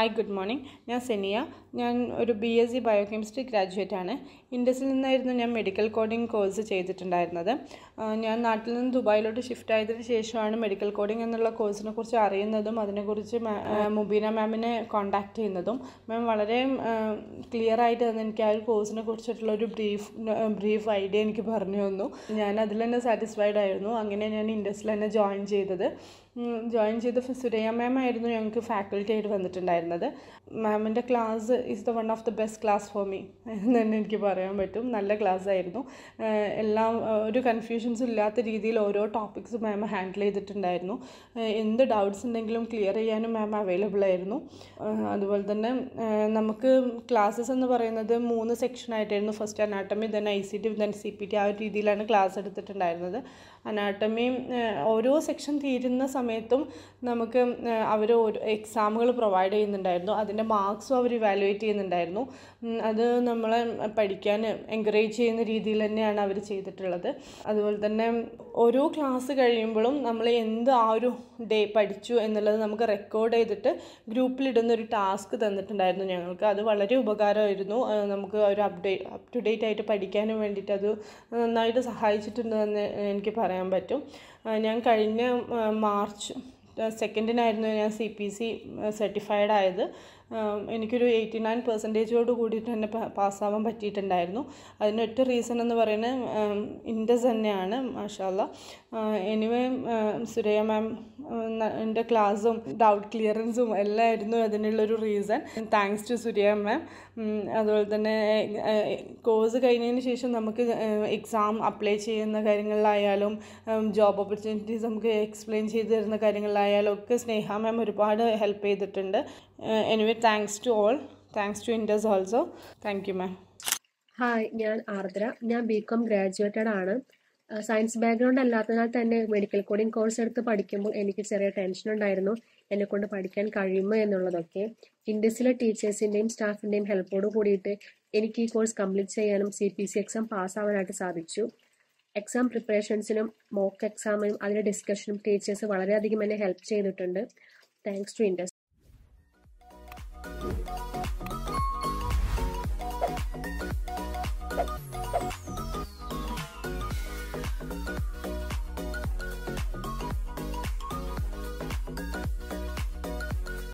hi good morning ഞാൻ സെനിയ ഞാൻ ഒരു B S C biochemistry graduate ആണ് ഇൻഡസിൽ നിന്നായിരുന്നു ഞാൻ മെഡിക്കൽ കോഡിംഗ് കോഴ്സ് ചെയ്തിട്ടുണ്ടായിരുന്നത് ഞാൻ നാട്ടിൽ നിന്ന് ദുബായിലോട്ട് ഷിഫ്റ്റ് ആയതിനു ശേഷമാണ് മെഡിക്കൽ കോഡിംഗ് എന്നുള്ള കോഴ്സിനെ കുറിച്ച് അറിയുന്നതും അതിനെക്കുറിച്ച് മുബീന മാമിനെ കോൺടാക്റ്റ് ചെയ്യുന്നതും മാം വളരെ ക്ലിയർ ആയിട്ട് തന്നെ എനിക്ക് ആ ഒരു കോഴ്സിനെ കുറിച്ചിട്ടുള്ള ഒരു ബ്രീഫ് ബ്രീഫ് ഐഡിയ എനിക്ക് പറഞ്ഞു തന്നു ഞാൻ അതിൽ തന്നെ സാറ്റിസ്ഫൈഡ് ആയിരുന്നു അങ്ങനെ ഞാൻ ഇൻഡസിൽ തന്നെ ജോയിൻ ചെയ്തത് ജോയിൻ ചെയ്ത സുരയ്യ മാം ആയിരുന്നു ഞങ്ങൾക്ക് ഫാക്കൽറ്റി ആയിട്ട് വന്നിട്ടുണ്ടായിരുന്നത് മാമിൻ്റെ class is the one of the best class for me എന്ന് തന്നെ എനിക്ക് പറയാൻ പറ്റും നല്ല ക്ലാസ് ആയിരുന്നു എല്ലാം ഒരു കൺഫ്യൂഷൻസും ഇല്ലാത്ത രീതിയിൽ ഓരോ ടോപ്പിക്സ് മാം ഹാൻഡിൽ ചെയ്തിട്ടുണ്ടായിരുന്നു എന്ത് ഡൗട്ട്സ് ഉണ്ടെങ്കിലും ക്ലിയർ ചെയ്യാനും മാം അവൈലബിൾ ആയിരുന്നു അതുപോലെ തന്നെ നമുക്ക് ക്ലാസ്സസ് എന്ന് പറയുന്നത് മൂന്ന് സെക്ഷൻ ആയിട്ടായിരുന്നു first anatomy then I C T then C P T ആ ഒരു രീതിയിലാണ് ക്ലാസ് എടുത്തിട്ടുണ്ടായിരുന്നത് അനാട്ടമി ഓരോ സെക്ഷൻ തീരുന്ന സമയത്തും നമുക്ക് അവർ ഒരു എക്സാമുകൾ പ്രൊവൈഡ് ചെയ്യുന്നുണ്ടായിരുന്നു അതിൻ്റെ മാർക്സും അവർ ഇവാലുവേറ്റ് ചെയ്യുന്നുണ്ടായിരുന്നു അത് നമ്മളെ പഠിക്കാൻ എൻകറേജ് ചെയ്യുന്ന രീതിയിൽ തന്നെയാണ് അവർ ചെയ്തിട്ടുള്ളത് അതുപോലെ തന്നെ ഓരോ ക്ലാസ് കഴിയുമ്പോഴും നമ്മൾ എന്ത് ആ ഒരു ഡേ പഠിച്ചു എന്നുള്ളത് നമുക്ക് റെക്കോർഡ് ചെയ്തിട്ട് ഗ്രൂപ്പിലിടുന്ന ഒരു ടാസ്ക് തന്നിട്ടുണ്ടായിരുന്നു ഞങ്ങൾക്ക് അത് വളരെ ഉപകാരമായിരുന്നു നമുക്ക് ഒരു അപ്ഡേറ്റ് അപ് ടു ഡേറ്റ് ആയിട്ട് പഠിക്കാനും വേണ്ടിയിട്ട് അത് നന്നായിട്ട് സഹായിച്ചിട്ടുണ്ടെന്ന് എനിക്ക് പറയാൻ പറ്റും ഞാൻ കഴിഞ്ഞ മാർ മാർച്ച് സെക്കൻഡിനായിരുന്നു ഞാൻ സി പി സി സർട്ടിഫൈഡ് ആയത് എനിക്കൊരു എയ്റ്റി നയൻ പെർസെൻറ്റേജോട് കൂടിയിട്ട് തന്നെ പാസ്സാവാൻ പറ്റിയിട്ടുണ്ടായിരുന്നു അതിനൊറ്റ റീസൺ എന്ന് പറയുന്നത് ഇൻഡസ് തന്നെയാണ് മാഷാല്ല എനിവേ സുരയ മാം എൻ്റെ ക്ലാസ്സും ഡൗട്ട് ക്ലിയറൻസും എല്ലാം ആയിരുന്നു അതിനുള്ളൊരു reason thanks to Suraya ma'am അതുപോലെ തന്നെ കോഴ്സ് കഴിഞ്ഞതിന് ശേഷം നമുക്ക് എക്സാം അപ്ലൈ ചെയ്യുന്ന കാര്യങ്ങളിലായാലും ജോബ് ഓപ്പർച്യൂണിറ്റീസ് നമുക്ക് എക്സ്പ്ലെയിൻ ചെയ്ത് തരുന്ന കാര്യങ്ങളിലായാലും ഒക്കെ സ്നേഹ മാം ഒരുപാട് ഹെൽപ്പ് ചെയ്തിട്ടുണ്ട് anyway thanks to all thanks to Indus also thank you ma'am hi ഞാൻ ആർദ്ര ഞാൻ ബി കോം ഗ്രാജുവേറ്റഡ് ആണ് സയൻസ് ബാക്ക്ഗ്രൗണ്ട് അല്ലാത്തതിനാൽ തന്നെ മെഡിക്കൽ കോഡിംഗ് കോഴ്സ് എടുത്ത് പഠിക്കുമ്പോൾ എനിക്ക് ചെറിയ ടെൻഷൻ ഉണ്ടായിരുന്നു എന്നെ കൊണ്ട് പഠിക്കാൻ കഴിയുമോ എന്നുള്ളതൊക്കെ ഇൻഡസിലെ ടീച്ചേഴ്സിൻ്റെയും സ്റ്റാഫിൻ്റെയും ഹെൽപ്പോട് കൂടിയിട്ട് എനിക്ക് ഈ കോഴ്സ് കംപ്ലീറ്റ് ചെയ്യാനും സി പി സി എക്സാം പാസ്സാവാനായിട്ട് സാധിച്ചു എക്സാം പ്രിപ്പറേഷൻസിനും മോക്ക് എക്സാമിനും അതിൻ്റെ ഡിസ്കഷനും ടീച്ചേഴ്സ് വളരെയധികം എന്നെ ഹെൽപ്പ് ചെയ്തിട്ടുണ്ട് താങ്ക്സ് ടു ഇൻഡസ്